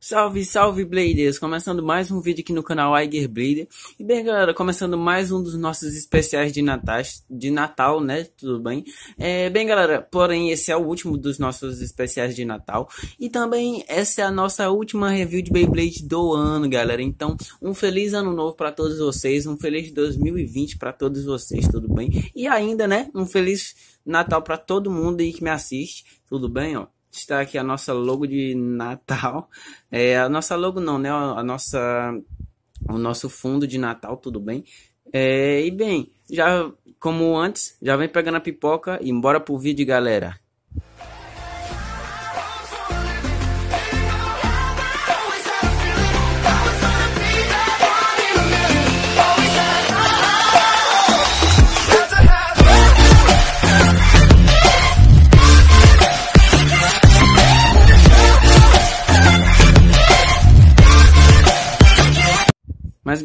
Salve, salve Bladers! Começando mais um vídeo aqui no canal Iger Blader. E bem galera, começando mais um dos nossos especiais de Natal, de Natal né? Tudo bem? É, bem galera, porém esse é o último dos nossos especiais de Natal. E também essa é a nossa última review de Beyblade do ano, galera. Então, um feliz ano novo para todos vocês, um feliz 2020 para todos vocês, tudo bem? E ainda, né, um feliz Natal para todo mundo aí que me assiste, tudo bem, ó? está aqui a nossa logo de Natal. É, a nossa logo não, né? A nossa, o nosso fundo de Natal, tudo bem. É, e bem, já como antes, já vem pegando a pipoca e bora pro vídeo, galera.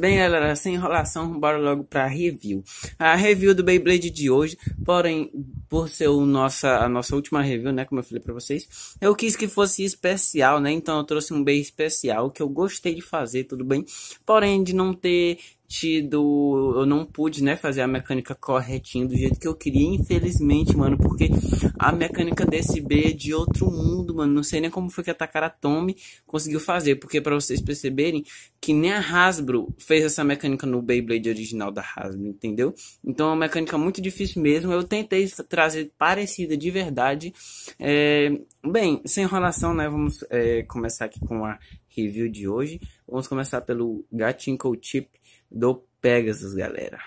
bem, galera, sem enrolação, bora logo pra review. A review do Beyblade de hoje, porém, por ser o nossa, a nossa última review, né, como eu falei pra vocês, eu quis que fosse especial, né, então eu trouxe um Bey especial, que eu gostei de fazer, tudo bem, porém de não ter eu não pude, né, fazer a mecânica corretinha do jeito que eu queria, infelizmente, mano. Porque a mecânica desse B é de outro mundo, mano. Não sei nem como foi que a Takara conseguiu fazer. Porque para vocês perceberem que nem a Hasbro fez essa mecânica no Beyblade original da Hasbro, entendeu? Então é uma mecânica muito difícil mesmo. Eu tentei trazer parecida de verdade. É... Bem, sem enrolação, né? Vamos é, começar aqui com a review de hoje. Vamos começar pelo Gatinko Chip do Pegasus, galera.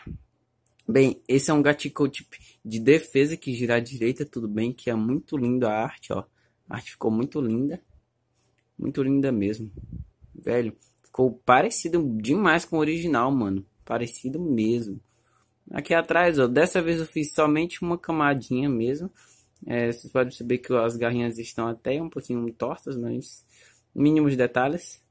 Bem, esse é um Gaticotip de defesa que gira à direita, tudo bem, que é muito lindo a arte, ó. A arte ficou muito linda. Muito linda mesmo. Velho, ficou parecido demais com o original, mano. Parecido mesmo. Aqui atrás, ó, dessa vez eu fiz somente uma camadinha mesmo. É, vocês podem perceber que as garrinhas estão até um pouquinho tortas, mas mínimos detalhes.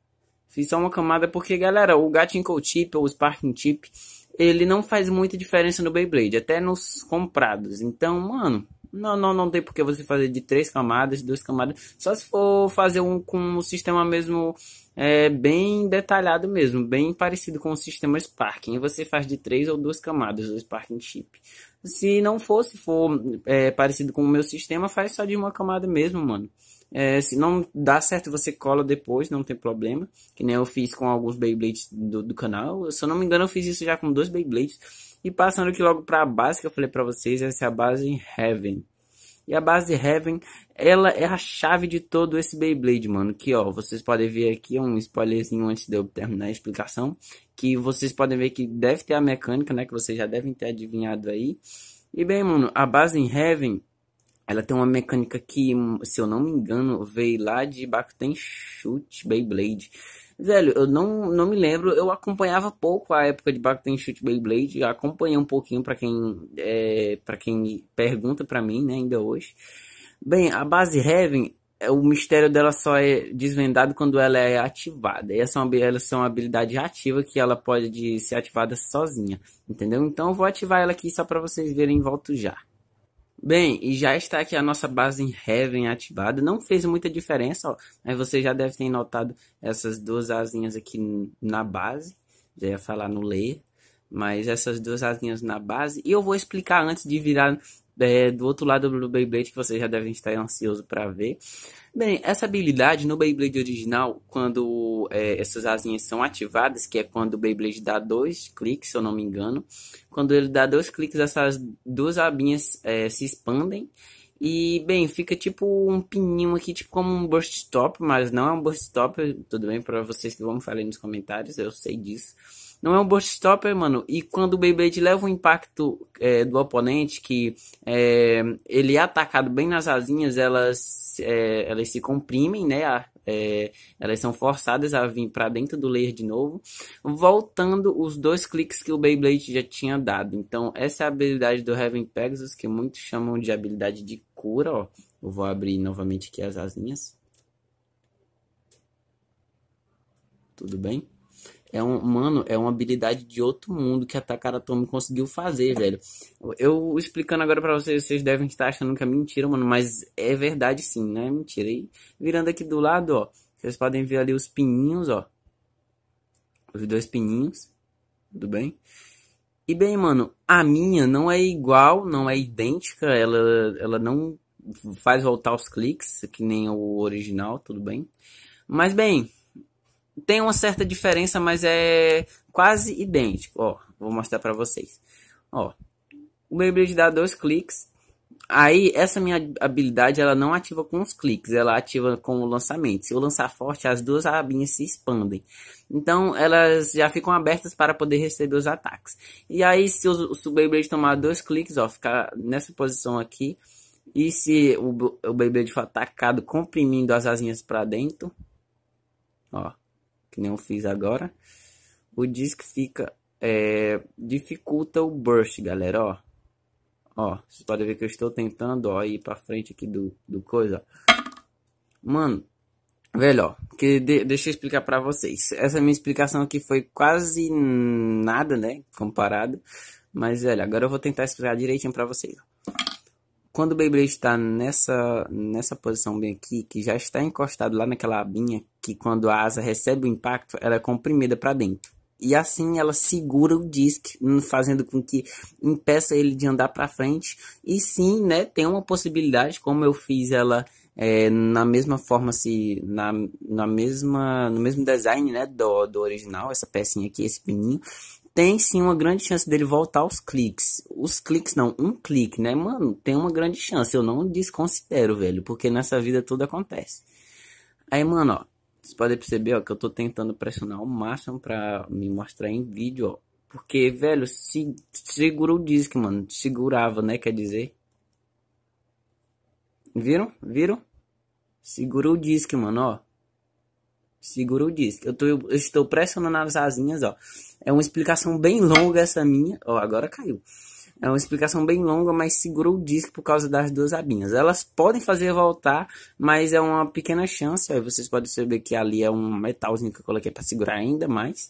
Fiz só uma camada porque, galera, o Gatinko Chip ou o Sparking Chip, ele não faz muita diferença no Beyblade, até nos comprados. Então, mano, não, não, não tem por que você fazer de três camadas, duas camadas. Só se for fazer um com um sistema mesmo é, bem detalhado mesmo, bem parecido com o sistema Sparking. Você faz de três ou duas camadas o Sparking Chip. Se não for, for é, parecido com o meu sistema, faz só de uma camada mesmo, mano. É, se não dá certo, você cola depois, não tem problema. Que nem eu fiz com alguns Beyblades do, do canal. Se eu não me engano, eu fiz isso já com dois Beyblades. E passando aqui logo para a base que eu falei para vocês, essa é a base Heaven. E a base Heaven, ela é a chave de todo esse Beyblade, mano. Que ó, vocês podem ver aqui é um spoilerzinho antes de eu terminar a explicação. Que vocês podem ver que deve ter a mecânica, né? Que vocês já devem ter adivinhado aí. E bem, mano, a base em Heaven ela tem uma mecânica que, se eu não me engano, veio lá de Bakuten Chute Beyblade. Velho, eu não, não me lembro, eu acompanhava pouco a época de Bakuten Chute Beyblade, acompanhei um pouquinho para quem é, para quem pergunta para mim, né, ainda hoje. Bem, a base Heaven, é, o mistério dela só é desvendado quando ela é ativada. E essa é uma, ela é uma habilidade ativa que ela pode ser ativada sozinha, entendeu? Então eu vou ativar ela aqui só para vocês verem, volto já. Bem, e já está aqui a nossa base em Heaven ativada. Não fez muita diferença, ó, mas você já deve ter notado essas duas asinhas aqui na base. Já ia falar no layer. Mas essas duas asinhas na base. E eu vou explicar antes de virar é, do outro lado do Beyblade, que vocês já devem estar ansioso para ver. Bem, essa habilidade no Beyblade original, quando é, essas asinhas são ativadas, que é quando o Beyblade dá dois cliques, se eu não me engano, quando ele dá dois cliques, essas duas abinhas é, se expandem. E, bem, fica tipo um pininho aqui, tipo como um burst stop, mas não é um burst stop, tudo bem para vocês que vão falar nos comentários, eu sei disso não é um Burst Stopper, mano. E quando o Beyblade leva o impacto é, do oponente, que é, ele é atacado bem nas asinhas, elas, é, elas se comprimem, né? A, é, elas são forçadas a vir para dentro do layer de novo, voltando os dois cliques que o Beyblade já tinha dado. Então, essa é a habilidade do Heaven Pegasus, que muitos chamam de habilidade de cura, ó. Eu vou abrir novamente aqui as asinhas. Tudo bem? É um, mano, é uma habilidade de outro mundo que a Takaratomi conseguiu fazer, velho. Eu explicando agora para vocês, vocês devem estar achando que é mentira, mano, mas é verdade sim, né? Mentira. E virando aqui do lado, ó, vocês podem ver ali os pininhos, ó. Os dois pininhos. Tudo bem? E bem, mano, a minha não é igual, não é idêntica, ela, ela não faz voltar os cliques, que nem o original, tudo bem. Mas bem, tem uma certa diferença, mas é quase idêntico. Ó, vou mostrar para vocês. Ó, o Beyblade dá dois cliques. Aí, essa minha habilidade, ela não ativa com os cliques, ela ativa com o lançamento. Se eu lançar forte, as duas abinhas se expandem. Então, elas já ficam abertas para poder receber os ataques. E aí, se o, se o Beyblade tomar dois cliques, ó, ficar nessa posição aqui. E se o, o Beyblade for atacado, comprimindo as asinhas para dentro, ó, que nem eu fiz agora. O disco fica, é, dificulta o burst, galera, ó. Ó, vocês podem ver que eu estou tentando, ó, ir pra frente aqui do, do coisa, Mano, velho, ó, que de, deixa eu explicar pra vocês. Essa minha explicação aqui foi quase nada, né, comparado. Mas, velho, agora eu vou tentar explicar direitinho pra vocês, ó. Quando o Beyblade está nessa, nessa posição bem aqui, que já está encostado lá naquela abinha, que quando a asa recebe o impacto, ela é comprimida para dentro. E assim ela segura o disque, fazendo com que impeça ele de andar para frente. E sim, né, tem uma possibilidade, como eu fiz ela é, na mesma forma, se na, na mesma, no mesmo design, né, do, do original, essa pecinha aqui, esse pininho tem sim uma grande chance dele voltar aos cliques. Os cliques não, um clique, né, mano? Tem uma grande chance. Eu não desconsidero, velho, porque nessa vida tudo acontece. Aí, mano, ó, vocês podem perceber, ó, que eu tô tentando pressionar o máximo pra me mostrar em vídeo, ó. Porque, velho, se segura o disco, mano. Segurava, né? Quer dizer. Viram? Viram? Segura o disco, mano, ó. Segura o disco. Eu, tô, eu estou pressionando as asinhas, ó. É uma explicação bem longa essa minha. Ó, oh, agora caiu. É uma explicação bem longa, mas segurou o disco por causa das duas abinhas. Elas podem fazer voltar, mas é uma pequena chance. Aí vocês podem saber que ali é um metalzinho que eu coloquei para segurar ainda mais.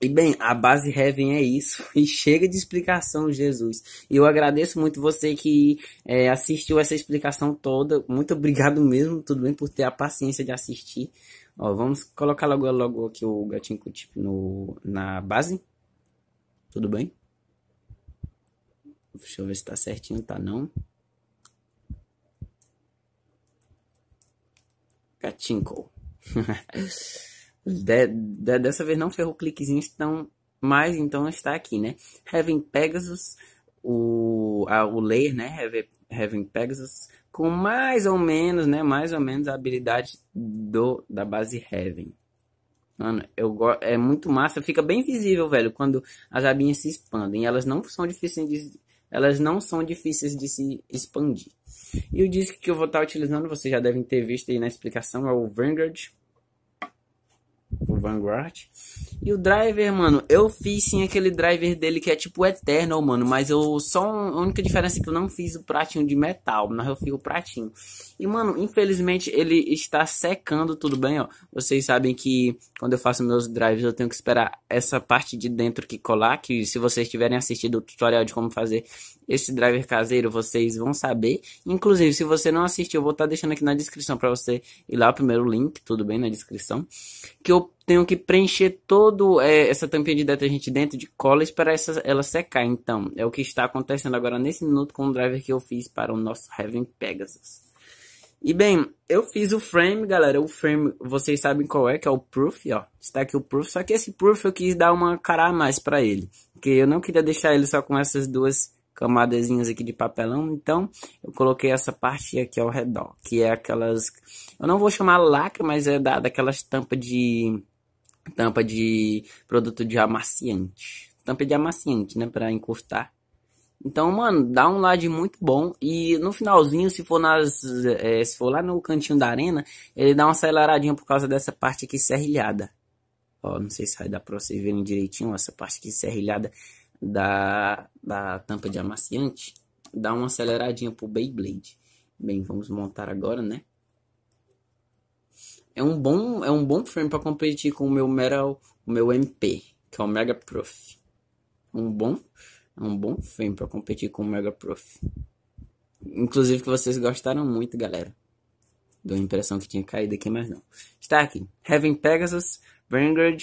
E bem, a base Heaven é isso. E chega de explicação, Jesus. E eu agradeço muito você que é, assistiu essa explicação toda. Muito obrigado mesmo, tudo bem, por ter a paciência de assistir. Ó, vamos colocar logo, logo aqui o gatinho com tipo no, na base. Tudo bem? Deixa eu ver se tá certinho, tá não. Gatinho. de, de, dessa vez não ferrou o cliquezinho, então, mas então está aqui, né? Heaven Pegasus, o, a, o layer né? Heaven Heaven Pegasus com mais ou menos, né, mais ou menos a habilidade do da base Heaven. Mano, eu é muito massa, fica bem visível, velho, quando as abinhas se expandem, elas não são difíceis de elas não são difíceis de se expandir. E o disco que eu vou estar tá utilizando, vocês já devem ter visto aí na explicação, é o Vanguard. O Vanguard. E o driver, mano, eu fiz sim aquele driver dele que é tipo Eternal, mano. Mas eu só. A única diferença é que eu não fiz o pratinho de metal, mas eu fiz o pratinho. E, mano, infelizmente ele está secando, tudo bem, ó. Vocês sabem que quando eu faço meus drives eu tenho que esperar essa parte de dentro que colar. Que se vocês tiverem assistido o tutorial de como fazer esse driver caseiro, vocês vão saber. Inclusive, se você não assistiu, eu vou estar tá deixando aqui na descrição para você ir lá, o primeiro link, tudo bem, na descrição. Que eu tenho que preencher todo é, essa tampinha de detergente dentro de cola para essa, ela secar. Então, é o que está acontecendo agora nesse minuto com o driver que eu fiz para o nosso Heaven Pegasus. E bem, eu fiz o frame, galera. O frame, vocês sabem qual é, que é o proof, ó. Está aqui o proof, só que esse proof eu quis dar uma cara a mais para ele. Porque eu não queria deixar ele só com essas duas camadazinhas aqui de papelão. Então, eu coloquei essa parte aqui ao redor, que é aquelas... Eu não vou chamar lacra, mas é da, daquelas tampas de tampa de produto de amaciante. Tampa de amaciante, né? Pra encurtar. Então, mano, dá um lado muito bom. E no finalzinho, se for nas. É, se for lá no cantinho da arena, ele dá uma aceleradinha por causa dessa parte aqui serrilhada. Ó, não sei se vai dar pra vocês verem direitinho essa parte aqui serrilhada da, da tampa de amaciante. Dá uma aceleradinha pro Beyblade. Bem, vamos montar agora, né? É um bom, é um bom frame para competir com o meu Metal, o meu MP, que é o Mega Prof. Um bom, é um bom frame para competir com o Mega Prof. Inclusive que vocês gostaram muito, galera. Deu a impressão que tinha caído aqui, mas não. Está aqui. Heaven Pegasus, Vanguard,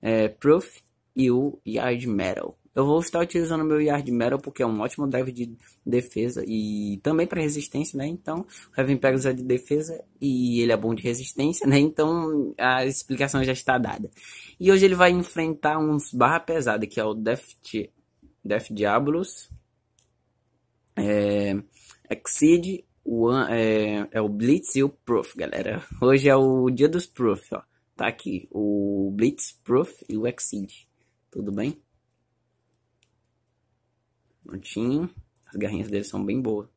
é, Proof e o Yard Metal. Eu vou estar utilizando meu Yard Metal porque é um ótimo drive de defesa e também para resistência, né? Então, o Heaven Pegasus é de defesa e ele é bom de resistência, né? Então, a explicação já está dada. E hoje ele vai enfrentar uns barra pesada, que é o Death, Death Diabolos, é, Exceed, One, é, é o Blitz e o Proof, galera. Hoje é o dia dos Proof, ó. Tá aqui, o Blitz, Proof e o Exceed. Tudo bem? Prontinho. As garrinhas dele são bem boas.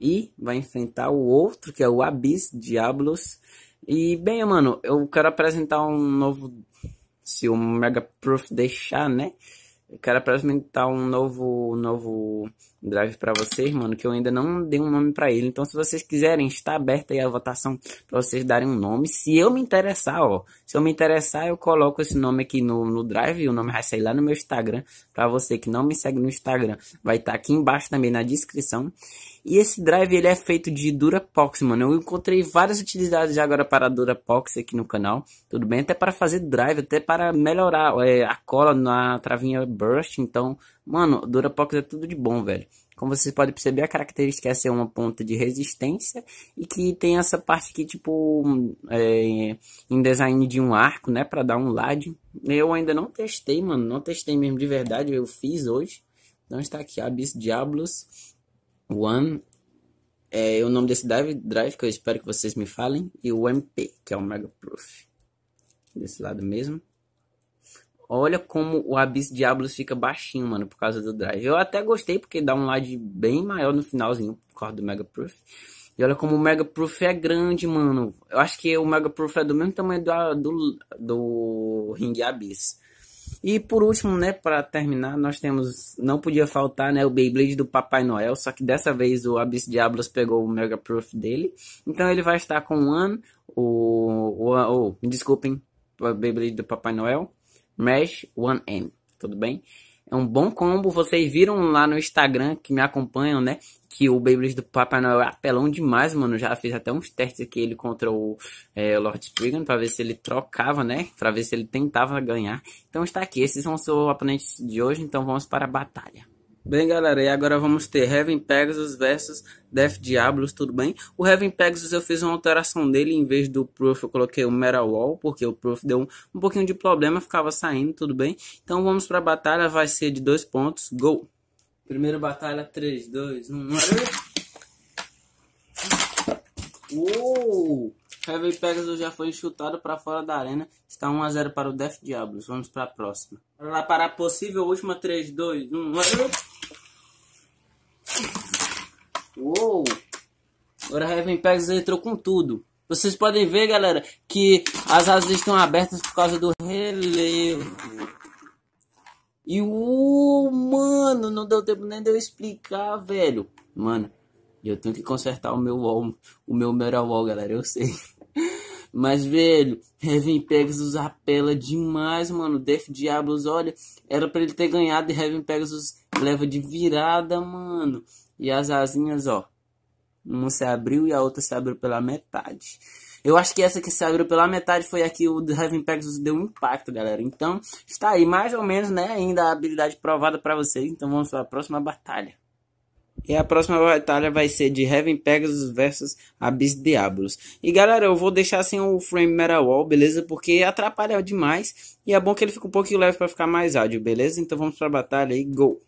E vai enfrentar o outro, que é o Abyss Diablos. E, bem, mano, eu quero apresentar um novo... Se o Mega Proof deixar, né? Eu quero apresentar um novo... novo drive para vocês, mano, que eu ainda não dei um nome para ele. Então, se vocês quiserem, está aberta aí a votação para vocês darem um nome. Se eu me interessar, ó, se eu me interessar, eu coloco esse nome aqui no, no drive, o nome vai sair lá no meu Instagram. Para você que não me segue no Instagram, vai estar tá aqui embaixo também na descrição. E esse drive ele é feito de Durapox, mano. Eu encontrei várias utilidades já agora para Durapox aqui no canal, tudo bem? Até para fazer drive, até para melhorar é, a cola na travinha Burst, então Mano, Durapox é tudo de bom, velho. Como vocês podem perceber, a característica é ser uma ponta de resistência e que tem essa parte aqui, tipo, é, em design de um arco, né, pra dar um lado. Eu ainda não testei, mano, não testei mesmo de verdade, eu fiz hoje. Então está aqui Abyss Diablos One, é o nome desse drive, drive que eu espero que vocês me falem, e o MP, que é o Mega Proof. Desse lado mesmo. Olha como o Abyss Diablos fica baixinho, mano, por causa do drive. Eu até gostei porque dá um lad bem maior no finalzinho por causa do Mega Proof. E olha como o Mega Proof é grande, mano. Eu acho que o Mega Proof é do mesmo tamanho do, do, do Ring Abyss. E por último, né, para terminar, nós temos, não podia faltar, né, o Beyblade do Papai Noel, só que dessa vez o Abyss Diablos pegou o Mega Proof dele. Então ele vai estar com o One, o, o, o desculpem, o Beyblade do Papai Noel, Mesh 1M, tudo bem? É um bom combo, vocês viram lá no Instagram que me acompanham, né? Que o Beyblade do Papai Noel é apelão demais, mano. Já fiz até uns testes aqui ele contra o é, Lord Spriggan pra ver se ele trocava, né? Pra ver se ele tentava ganhar. Então está aqui, esses são os seus oponentes de hoje, então vamos para a batalha. Bem, galera, e agora vamos ter Heaven Pegasus versus Death Diablos, tudo bem? O Heaven Pegasus eu fiz uma alteração dele, em vez do Proof eu coloquei o Metal Wall, porque o Proof deu um, um pouquinho de problema, ficava saindo, tudo bem? Então vamos pra batalha, vai ser de dois pontos, go! Primeira batalha, 3, 2, 1, Uou! Heaven Pegasus já foi chutado para fora da arena, está 1x0 para o Death Diablos, vamos para a próxima. Para, para a possível última, 3, 2, 1, Uou! Agora a Heaven Pegs entrou com tudo. Vocês podem ver, galera, que as asas estão abertas por causa do relevo. E o mano, não deu tempo nem de eu explicar, velho. Mano, eu tenho que consertar o meu wall, o meu melhor wall, galera, eu sei. Mas, velho, Heaven Pegasus apela demais, mano. Death Diablos, olha, era para ele ter ganhado e Heaven Pegasus leva de virada, mano voando. E as asinhas, ó. Uma se abriu e a outra se abriu pela metade. Eu acho que essa que se abriu pela metade foi aqui o Heaven Pegasus deu um impacto, galera. Então, está aí mais ou menos, né, ainda a habilidade provada para vocês. Então, vamos para a próxima batalha. E a próxima batalha vai ser de Heaven Pegasus versus Abyss Diablos. E galera, eu vou deixar sem assim, o frame Metal Wall, beleza? Porque atrapalha demais. E é bom que ele fica um pouquinho leve para ficar mais áudio, beleza? Então vamos para a batalha e go!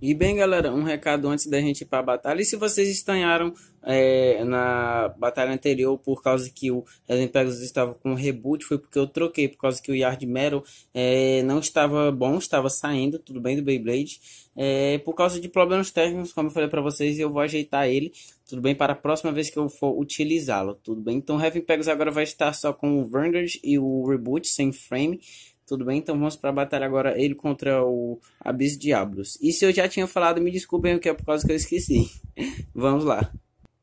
E bem, galera, um recado antes da gente ir para a batalha. E se vocês estranharam é, na batalha anterior por causa que o Resident Pegasus estava com reboot, foi porque eu troquei, por causa que o Yard Metal é, não estava bom, estava saindo, tudo bem, do Beyblade. É, por causa de problemas técnicos, como eu falei para vocês, eu vou ajeitar ele, tudo bem, para a próxima vez que eu for utilizá-lo, tudo bem. Então o Resident Pegasus agora vai estar só com o Vanguard e o reboot sem frame tudo bem? Então vamos para a batalha agora, ele contra o Abyss Diablos. E se eu já tinha falado, me desculpem, porque é por causa que eu esqueci. vamos lá.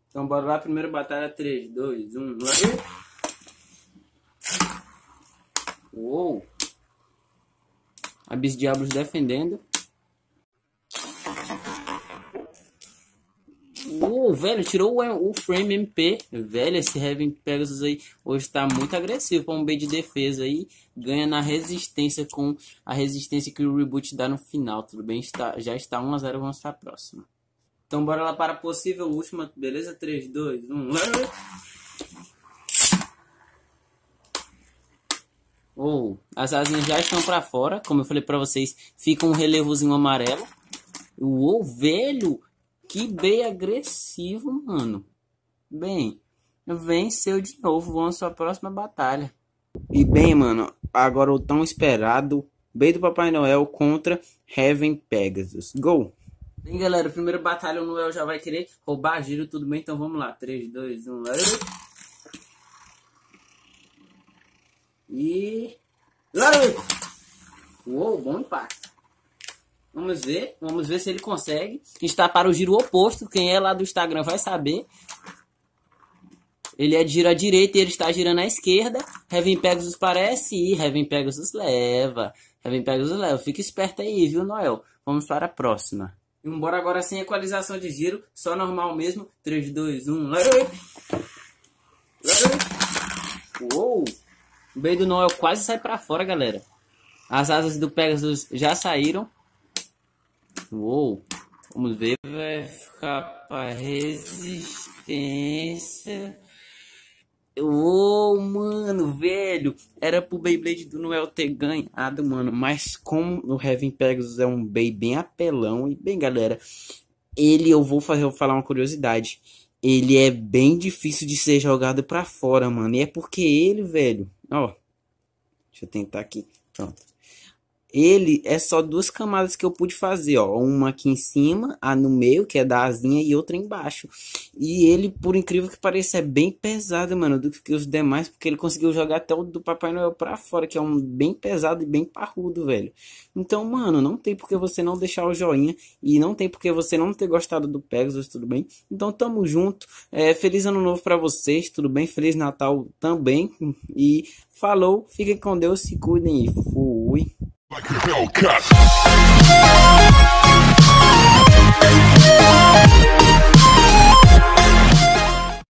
Então bora lá, primeira batalha, 3, 2, 1, vai. Uou! Abyss Diablos defendendo. velho, tirou o, o frame MP. Velho, esse Heaven Pegasus aí hoje tá muito agressivo pra um B de defesa aí. Ganha na resistência com a resistência que o reboot dá no final. Tudo bem? Está, já está 1x0, vamos pra próxima. Então bora lá para a possível última, beleza? 3, 2, 1. Oh, as asinhas já estão para fora, como eu falei para vocês, fica um relevozinho amarelo. O velho, que bem agressivo, mano. Bem, venceu de novo. Vamos à próxima batalha. E bem, mano, agora o tão esperado bem do Papai Noel contra Heaven Pegasus. Go! Bem, galera, primeira batalha o Noel já vai querer roubar giro, tudo bem? Então vamos lá. 3, 2, 1, E... Uou, bom impacto. Vamos ver, vamos ver se ele consegue. Está para o giro oposto, quem é lá do Instagram vai saber. Ele é de giro à direita e ele está girando à esquerda. Heaven Pegasus parece ir, Heaven Pegasus leva. Heaven Pegasus leva. Fica esperto aí, viu, Noel? Vamos para a próxima. Embora agora sem equalização de giro, só normal mesmo. 3, 2, 1. Uou! O bem do Noel quase sai para fora, galera. As asas do Pegasus já saíram. Uou! Vamos ver. Vai ficar para resistência. Uou, mano, velho. Era pro Beyblade do Noel ter ganhado, mano. Mas como o Heaven Pegasus é um Bey bem apelão. E bem, galera. Ele, eu vou, fazer, eu vou falar uma curiosidade. Ele é bem difícil de ser jogado para fora, mano. E é porque ele, velho. Ó. Deixa eu tentar aqui. Pronto ele é só duas camadas que eu pude fazer, ó, uma aqui em cima, a no meio, que é da asinha, e outra embaixo. E ele, por incrível que pareça, é bem pesado, mano, do que os demais, porque ele conseguiu jogar até o do Papai Noel pra fora, que é um bem pesado e bem parrudo, velho. Então, mano, não tem porque você não deixar o joinha, e não tem porque você não ter gostado do Pegasus, tudo bem? Então, tamo junto, é, feliz ano novo para vocês, tudo bem? Feliz Natal também, e falou, fiquem com Deus, se cuidem e fui. Like a Hellcat.